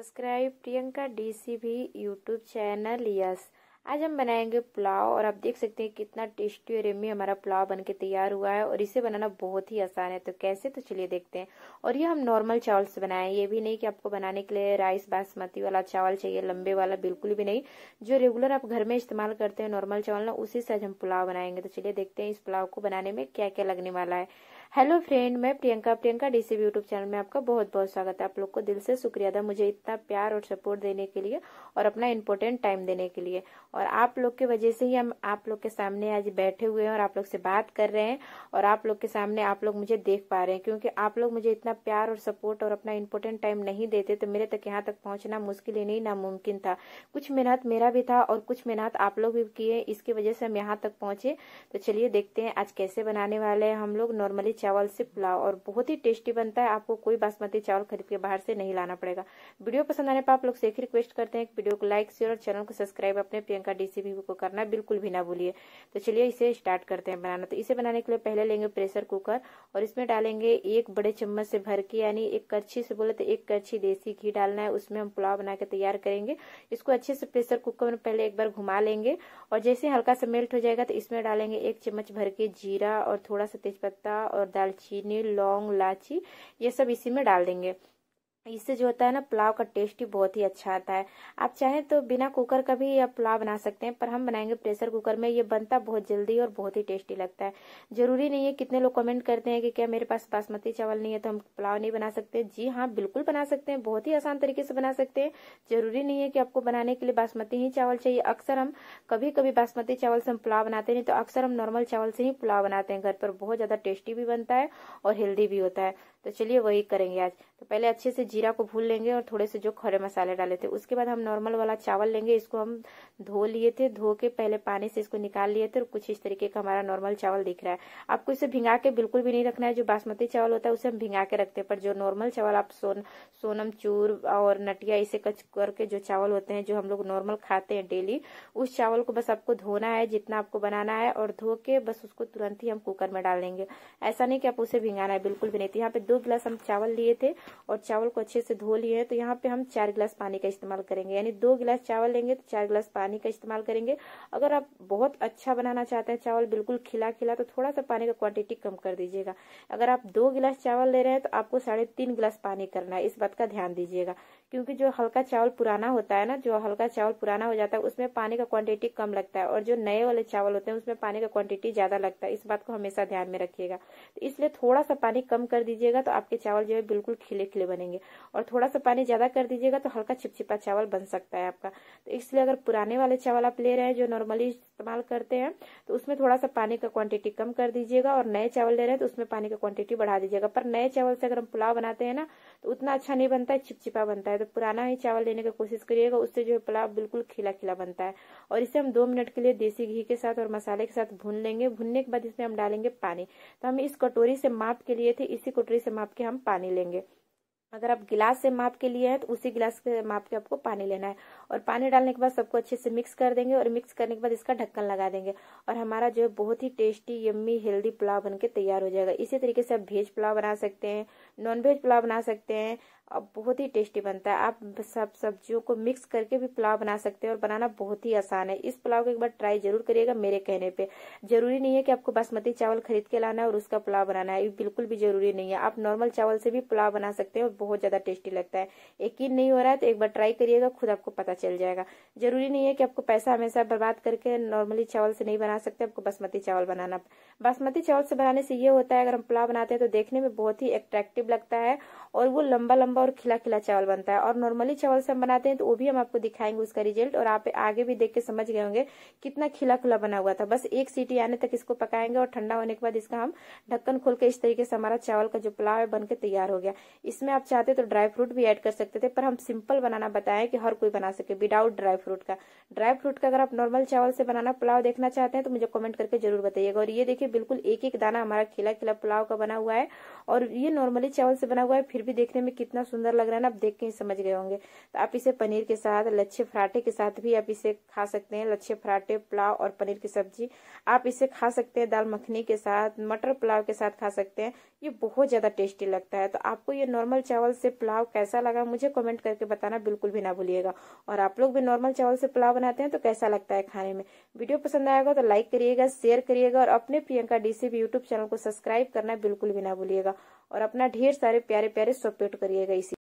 subscribe Priyanka DCB YouTube channel yes आज हम बनाएंगे पुलाव और आप देख सकते हैं कितना टेस्टी और एमी हमारा पुलाव बन के तैयार हुआ है और इसे बनाना बहुत ही आसान है तो कैसे तो चलिए देखते हैं और ये हम नॉर्मल चावल से बनाए ये भी नहीं कि आपको बनाने के लिए राइस बासमती वाला चावल चाहिए लंबे वाला बिल्कुल भी नहीं जो रेगुलर आप घर में इस्तेमाल करते हैं नॉर्मल चावल ना उसी से आज हम पुलाव बनाएंगे तो चलिए देखते हैं इस पुलाव को बनाने में क्या क्या लगने वाला है हेलो फ्रेंड मैं Priyanka Priyanka DC YouTube channel में आपका बहुत बहुत स्वागत है आप लोग को दिल से शुक्रिया था मुझे इतना प्यार और सपोर्ट देने के लिए और अपना इम्पोर्टेंट टाइम देने के लिए और आप लोग की वजह से ही हम आप लोग के सामने आज बैठे हुए हैं और आप लोग से बात कर रहे हैं और आप लोग के सामने आप लोग मुझे देख पा रहे हैं क्योंकि आप लोग मुझे इतना प्यार और सपोर्ट और अपना इम्पोर्टेंट टाइम नहीं देते तो मेरे तक यहाँ तक पहुँचना मुश्किल ही नहीं नामुमकिन था कुछ मेहनत मेरा भी था और कुछ मेहनत आप लोग भी किए इसकी वजह से हम यहाँ तक पहुँचे तो चलिए देखते हैं आज कैसे बनाने वाले हैं हम लोग नॉर्मली चावल से पुलाव और बहुत ही टेस्टी बनता है आपको कोई बासमती चावल खरीद के बाहर से नहीं लाना पड़ेगा वीडियो पसंद आने पर आप लोग से एक रिक्वेस्ट करते हैं वीडियो को लाइक शेयर और चैनल को सब्सक्राइब अपने प्रियंका डीसीबी को करना बिल्कुल भी ना भूलिए तो चलिए इसे स्टार्ट करते हैं बनाना तो इसे बनाने के लिए पहले लेंगे प्रेशर कुकर और इसमें डालेंगे एक बड़े चम्मच से भर के यानी एक कच्ची से बोले तो एक कच्ची देसी घी डालना है उसमें हम पुलाव बना के तैयार करेंगे इसको अच्छे से प्रेशर कुकर में पहले एक बार घुमा लेंगे और जैसे हल्का सा मेल्ट हो जाएगा तो इसमें डालेंगे एक चम्मच भर के जीरा और थोड़ा सा तेजपत्ता और दालचीनी लौंग इलायची ये सब इसी में डाल देंगे इससे जो होता है ना पुलाव का टेस्ट ही बहुत ही अच्छा आता है आप चाहें तो बिना कुकर का भी आप पुलाव बना सकते हैं पर हम बनाएंगे प्रेशर कुकर में ये बनता बहुत जल्दी और बहुत ही टेस्टी लगता है जरूरी नहीं है कितने लोग कमेंट करते हैं कि क्या मेरे पास बासमती चावल नहीं है तो हम पुलाव नहीं बना सकते जी हाँ बिल्कुल बना सकते हैं बहुत ही आसान तरीके से बना सकते हैं जरूरी नहीं है कि आपको बनाने के लिए बासमती ही चावल चाहिए अक्सर हम कभी कभी बासमती चावल से हम पुलाव बनाते नहीं तो अक्सर हम नॉर्मल चावल से ही पुलाव बनाते हैं घर पर बहुत ज्यादा टेस्टी भी बनता है और हेल्दी भी होता है तो चलिए वही करेंगे आज तो पहले अच्छे से जीरा को भून लेंगे और थोड़े से जो खड़े मसाले डाले थे उसके बाद हम नॉर्मल वाला चावल लेंगे इसको हम धो लिए थे धो के पहले पानी से इसको निकाल लिए थे और कुछ इस तरीके का हमारा नॉर्मल चावल दिख रहा है आपको इसे भिंगा के बिल्कुल भी नहीं रखना है जो बासमती चावल होता है उसे हम भिंगा के रखते हैं पर जो नॉर्मल चावल आप सोन सोनम चूर और नटिया इसे कच करके जो चावल होते हैं जो हम लोग नॉर्मल खाते हैं डेली उस चावल को बस आपको धोना है जितना आपको बनाना है और धो के बस उसको तुरंत ही हम कुकर में डाल देंगे ऐसा नहीं कि आप उसे भिंगाना है बिल्कुल भी नहीं तो यहाँ पे दो गिलास हम चावल लिए थे और चावल को अच्छे से धो लिए हैं तो यहाँ पे हम चार गिलास पानी का इस्तेमाल करेंगे यानी दो गिलास चावल लेंगे तो चार गिलास पानी का इस्तेमाल करेंगे अगर आप बहुत अच्छा बनाना चाहते हैं चावल बिल्कुल खिला खिला तो थोड़ा सा पानी का क्वांटिटी कम कर दीजिएगा अगर आप दो गिलास चावल ले रहे हैं तो आपको साढ़े तीन गिलास पानी करना है इस बात का ध्यान दीजिएगा क्योंकि जो हल्का चावल पुराना होता है ना जो हल्का चावल पुराना हो जाता है उसमें पानी का क्वांटिटी कम लगता है और जो नए वाले चावल होते हैं उसमें पानी का क्वांटिटी ज्यादा लगता है इस बात को हमेशा ध्यान में रखिएगा तो इसलिए थोड़ा सा पानी कम कर दीजिएगा तो आपके चावल जो है बिल्कुल खिले खिले बनेंगे और थोड़ा सा पानी ज्यादा कर दीजिएगा तो हल्का छिपछिपा चावल बन सकता है आपका तो इसलिए अगर पुराने वाले चावल आप ले रहे हैं जो नॉर्मली इस्तेमाल करते हैं तो उसमें थोड़ा सा पानी का क्वांटिटी कम कर दीजिएगा और नए चावल ले रहे हैं तो उसमें पानी का क्वांटिटी बढ़ा दीजिएगा पर नए चावल से अगर हम पुलाव बनाते हैं ना तो उतना अच्छा नहीं बनता है छिपछिपा बनता है तो पुराना ही चावल लेने की कोशिश करिएगा उससे जो है पुलाव बिल्कुल खिला खिला बनता है और इसे हम दो मिनट के लिए देसी घी के साथ और मसाले के साथ भून लेंगे भूनने के बाद इसमें हम डालेंगे पानी तो हम इस कटोरी से माप के लिए थे इसी कटोरी से माप के हम पानी लेंगे अगर आप गिलास से माप के लिए हैं तो उसी गिलास के माप के आपको पानी लेना है और पानी डालने के बाद सबको अच्छे से मिक्स कर देंगे और मिक्स करने के बाद इसका ढक्कन लगा देंगे और हमारा जो है बहुत ही टेस्टी यम्मी हेल्दी पुलाव बनके तैयार हो जाएगा इसी तरीके से आप भेज पुलाव बना सकते हैं नॉनवेज पुलाव बना सकते हैं और बहुत ही टेस्टी बनता है आप सब सब्जियों को मिक्स करके भी पुलाव बना सकते हैं और बनाना बहुत ही आसान है इस पुलाव को एक बार ट्राई जरूर करिएगा मेरे कहने पे जरूरी नहीं है कि आपको बासमती चावल खरीद के लाना है और उसका पुलाव बनाना है ये बिल्कुल भी जरूरी नहीं है आप नॉर्मल चावल से भी पुलाव बना सकते हैं और बहुत ज्यादा टेस्टी लगता है यकीन नहीं हो रहा है तो एक बार ट्राई करिएगा खुद आपको पता चल जाएगा जरूरी नहीं है कि आपको पैसा हमेशा बर्बाद करके नॉर्मली चावल से नहीं बना सकते आपको बासमती चावल बनाना बासमती चावल से बनाने से ये होता है अगर हम पुलाव बनाते हैं तो देखने में बहुत ही अट्रैक्टिव लगता है और वो लंबा लंबा और खिला खिला चावल बनता है और नॉर्मली चावल से हम बनाते हैं तो वो भी हम आपको दिखाएंगे उसका रिजल्ट और आप आगे भी देख के समझ गए होंगे कितना खिला खुला बना हुआ था बस एक सीटी आने तक इसको पकाएंगे और ठंडा होने के बाद इसका हम ढक्कन खोल के इस तरीके से हमारा चावल का जो पुलाव है बनकर तैयार हो गया इसमें आप चाहते तो ड्राई फ्रूट भी एड कर सकते थे पर हम सिंपल बनाना बताए कि हर कोई बना सके विदाउट ड्राई फ्रूट का ड्राई फ्रूट का अगर आप नॉर्मल चावल से बनाना पुलाव देखना चाहते हैं तो मुझे कॉमेंट करके जरूर बताइएगा और ये देखिए बिल्कुल एक एक दाना हमारा खिला खिला पुलाव का बना हुआ है और ये नॉर्मली चावल से बना हुआ है फिर भी देखने में कितना सुंदर लग रहा है ना आप देख के ही समझ गए होंगे तो आप इसे पनीर के साथ लच्छे पराठे के साथ भी आप इसे खा सकते हैं लच्छे पराठे पुलाव और पनीर की सब्जी आप इसे खा सकते हैं दाल मखनी के साथ मटर पुलाव के साथ खा सकते हैं ये बहुत ज्यादा टेस्टी लगता है तो आपको ये नॉर्मल चावल से पुलाव कैसा लगा मुझे कॉमेंट करके बताना बिल्कुल भी ना भूलिएगा और आप लोग भी नॉर्मल चावल से पुलाव बनाते हैं तो कैसा लगता है खाने में वीडियो पसंद आएगा तो लाइक करिएगा शेयर करिएगा और अपने प्रियंका डीसी यूट्यूब चैनल को सब्सक्राइब करना बिल्कुल भी ना भूलिएगा और अपना ढेर सारे प्यारे प्यारे सपोर्ट करिएगा इसी